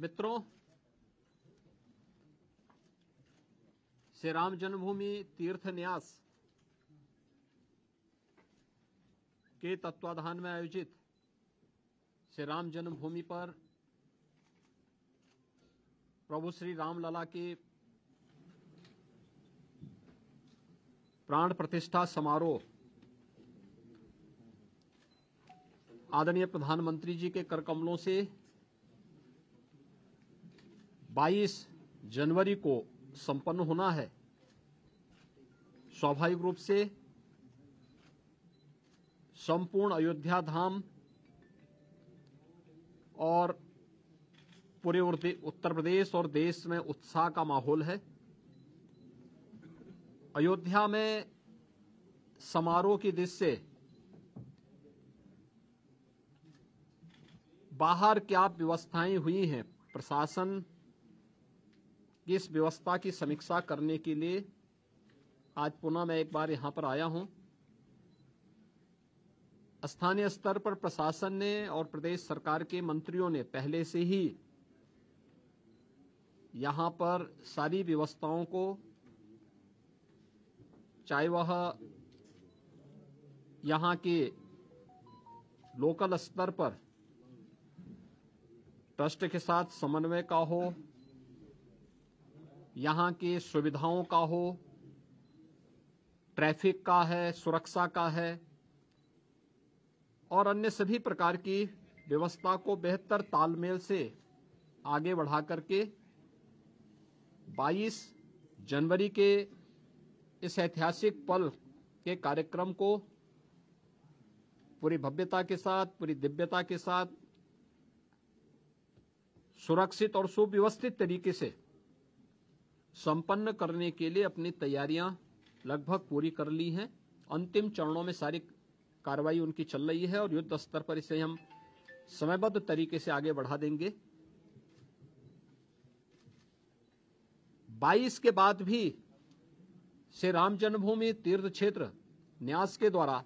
मित्रों श्री राम जन्मभूमि तीर्थ न्यास के तत्वाधान में आयोजित श्री राम जन्मभूमि पर प्रभु श्री रामलला के प्राण प्रतिष्ठा समारोह आदरणीय प्रधानमंत्री जी के कर कमलों से 22 जनवरी को संपन्न होना है स्वाभाविक रूप से संपूर्ण अयोध्या धाम और पूरे उत्तर प्रदेश और देश में उत्साह का माहौल है अयोध्या में समारोह की दृष्टि से बाहर क्या व्यवस्थाएं हुई हैं प्रशासन कि इस व्यवस्था की समीक्षा करने के लिए आज पुनः मैं एक बार यहाँ पर आया हूँ स्थानीय स्तर पर प्रशासन ने और प्रदेश सरकार के मंत्रियों ने पहले से ही यहाँ पर सारी व्यवस्थाओं को चाहे वह यहाँ के लोकल स्तर पर ट्रस्ट के साथ समन्वय का हो यहाँ की सुविधाओं का हो ट्रैफिक का है सुरक्षा का है और अन्य सभी प्रकार की व्यवस्था को बेहतर तालमेल से आगे बढ़ा करके 22 जनवरी के इस ऐतिहासिक पल के कार्यक्रम को पूरी भव्यता के साथ पूरी दिव्यता के साथ सुरक्षित और सुव्यवस्थित तरीके से संपन्न करने के लिए अपनी तैयारियां लगभग पूरी कर ली हैं अंतिम चरणों में सारी कार्रवाई उनकी चल रही है और युद्ध स्तर पर इसे हम समयबद्ध तरीके से आगे बढ़ा देंगे 22 के बाद भी श्री राम जन्मभूमि तीर्थ क्षेत्र न्यास के द्वारा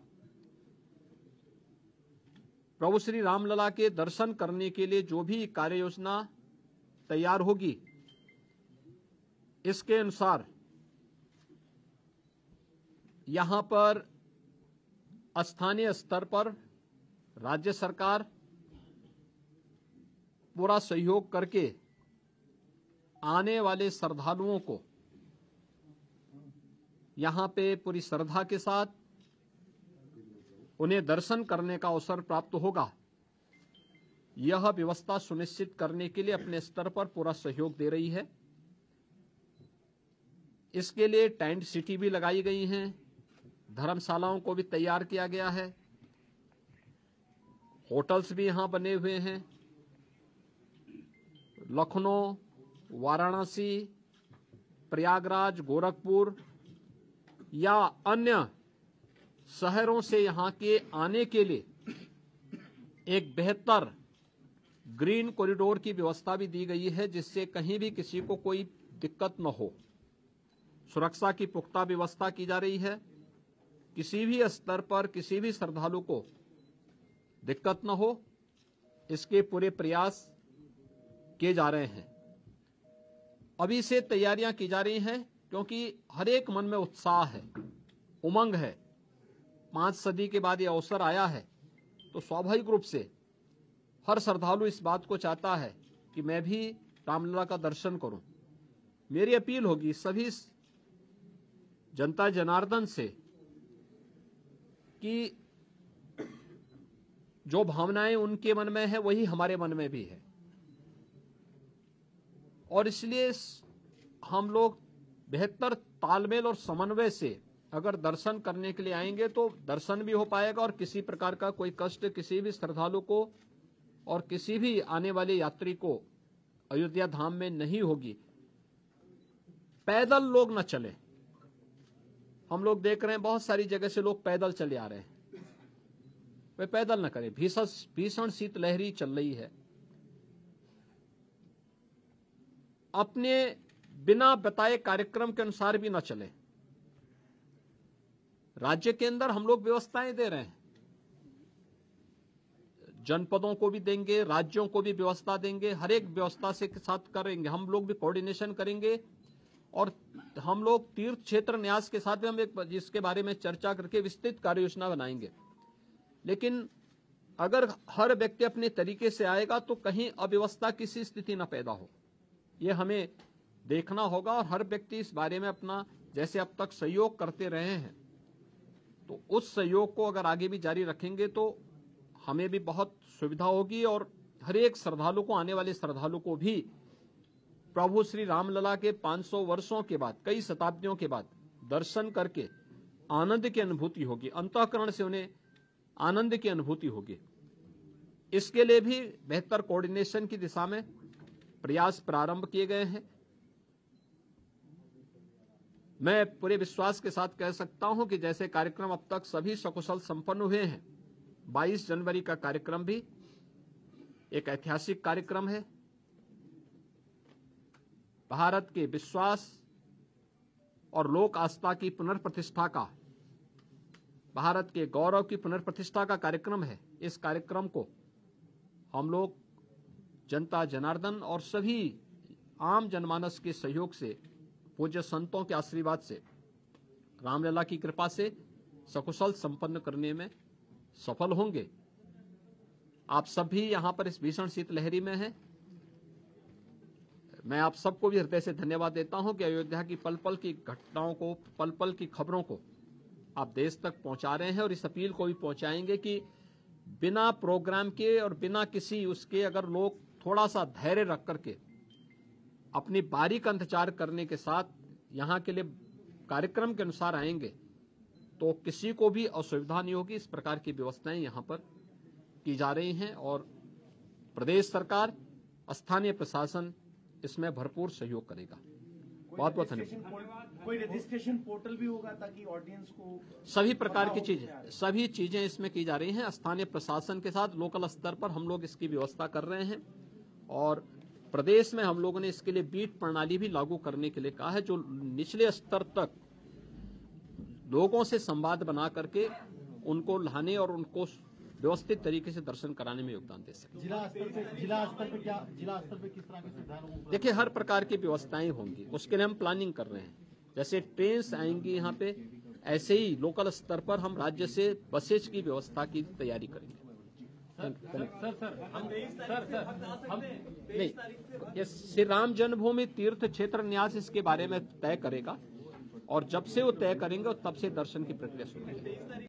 प्रभु श्री रामलला के दर्शन करने के लिए जो भी कार्य योजना तैयार होगी इसके अनुसार यहां पर स्थानीय स्तर पर राज्य सरकार पूरा सहयोग करके आने वाले श्रद्धालुओं को यहां पे पूरी श्रद्धा के साथ उन्हें दर्शन करने का अवसर प्राप्त होगा यह व्यवस्था सुनिश्चित करने के लिए अपने स्तर पर पूरा सहयोग दे रही है इसके लिए टेंट सिटी भी लगाई गई हैं धर्मशालाओं को भी तैयार किया गया है होटल्स भी यहाँ बने हुए हैं लखनऊ वाराणसी प्रयागराज गोरखपुर या अन्य शहरों से यहाँ के आने के लिए एक बेहतर ग्रीन कॉरिडोर की व्यवस्था भी दी गई है जिससे कहीं भी किसी को कोई दिक्कत न हो सुरक्षा की पुख्ता व्यवस्था की जा रही है किसी भी स्तर पर किसी भी श्रद्धालु को दिक्कत न हो इसके पूरे प्रयास किए जा रहे हैं अभी से तैयारियां की जा रही हैं क्योंकि हर एक मन में उत्साह है उमंग है पांच सदी के बाद ये अवसर आया है तो स्वाभाविक रूप से हर श्रद्धालु इस बात को चाहता है कि मैं भी रामलीला का दर्शन करूं मेरी अपील होगी सभी जनता जनार्दन से कि जो भावनाएं उनके मन में है वही हमारे मन में भी है और इसलिए हम लोग बेहतर तालमेल और समन्वय से अगर दर्शन करने के लिए आएंगे तो दर्शन भी हो पाएगा और किसी प्रकार का कोई कष्ट किसी भी श्रद्धालु को और किसी भी आने वाले यात्री को अयोध्या धाम में नहीं होगी पैदल लोग न चलें हम लोग देख रहे हैं बहुत सारी जगह से लोग पैदल चले आ रहे हैं वे पैदल ना करें भीषण भीषण शीतलहरी चल रही है अपने बिना बताए कार्यक्रम के अनुसार भी ना चले राज्य के अंदर हम लोग व्यवस्थाएं दे रहे हैं जनपदों को भी देंगे राज्यों को भी व्यवस्था देंगे हर एक व्यवस्था से साथ करेंगे हम लोग भी कोऑर्डिनेशन करेंगे और हम लोग तीर्थ क्षेत्र न्यास के साथ हम एक जिसके बारे में चर्चा करके विस्तृत कार्य योजना बनाएंगे लेकिन अगर हर व्यक्ति अपने तरीके से आएगा तो कहीं अव्यवस्था किसी स्थिति न पैदा हो यह हमें देखना होगा और हर व्यक्ति इस बारे में अपना जैसे अब तक सहयोग करते रहे हैं तो उस सहयोग को अगर आगे भी जारी रखेंगे तो हमें भी बहुत सुविधा होगी और हर एक श्रद्धालु को आने वाले श्रद्धालु को भी प्रभु श्री रामलला के 500 वर्षों के बाद कई शताब्दियों के बाद दर्शन करके आनंद की अनुभूति होगी अंतकरण से उन्हें आनंद की अनुभूति होगी इसके लिए भी बेहतर कोऑर्डिनेशन की दिशा में प्रयास प्रारंभ किए गए हैं मैं पूरे विश्वास के साथ कह सकता हूं कि जैसे कार्यक्रम अब तक सभी सकुशल संपन्न हुए हैं 22 जनवरी का कार्यक्रम भी एक ऐतिहासिक कार्यक्रम है भारत के विश्वास और लोक आस्था की पुनर्प्रतिष्ठा का भारत के गौरव की पुनर्प्रतिष्ठा का कार्यक्रम है इस कार्यक्रम को हम लोग जनता जनार्दन और सभी आम जनमानस के सहयोग से पूज्य संतों के आशीर्वाद से रामलला की कृपा से सकुशल संपन्न करने में सफल होंगे आप सभी यहाँ पर इस भीषण शीतलहरी में हैं मैं आप सबको भी हृदय से धन्यवाद देता हूं कि अयोध्या की पल पल की घटनाओं को पल पल की खबरों को आप देश तक पहुंचा रहे हैं और इस अपील को भी पहुंचाएंगे कि बिना प्रोग्राम के और बिना किसी उसके अगर लोग थोड़ा सा धैर्य रख करके अपनी बारी का इंतजार करने के साथ यहाँ के लिए कार्यक्रम के अनुसार आएंगे तो किसी को भी असुविधा नहीं होगी इस प्रकार की व्यवस्थाएं यहाँ पर की जा रही हैं और प्रदेश सरकार स्थानीय प्रशासन इसमें भरपूर सहयोग करेगा बहुत बहुत धन्यवाद कोई रजिस्ट्रेशन पोर्टल भी होगा ताकि ऑडियंस को सभी प्रकार की चीजें सभी चीजें इसमें की जा रही हैं स्थानीय प्रशासन के साथ लोकल स्तर पर हम लोग इसकी व्यवस्था कर रहे हैं और प्रदेश में हम लोगों ने इसके लिए बीट प्रणाली भी लागू करने के लिए कहा है जो निचले स्तर तक लोगों से संवाद बना करके उनको लाने और उनको व्यवस्थित तरीके से दर्शन कराने में योगदान दे सके जिला जिला स्तर पे क्या जिला स्तर पे किस तरह की सुविधाएं देखिए हर प्रकार की व्यवस्थाएं होंगी उसके लिए हम प्लानिंग कर रहे हैं जैसे ट्रेन आएंगी यहाँ पे ऐसे ही लोकल स्तर पर हम राज्य से बसेज की व्यवस्था की तैयारी करेंगे सर सर हम नहीं ये श्री राम जन्मभूमि तीर्थ क्षेत्र न्यास इसके बारे में तय करेगा और जब से वो तय करेंगे तब से दर्शन की प्रक्रिया शुरू होगी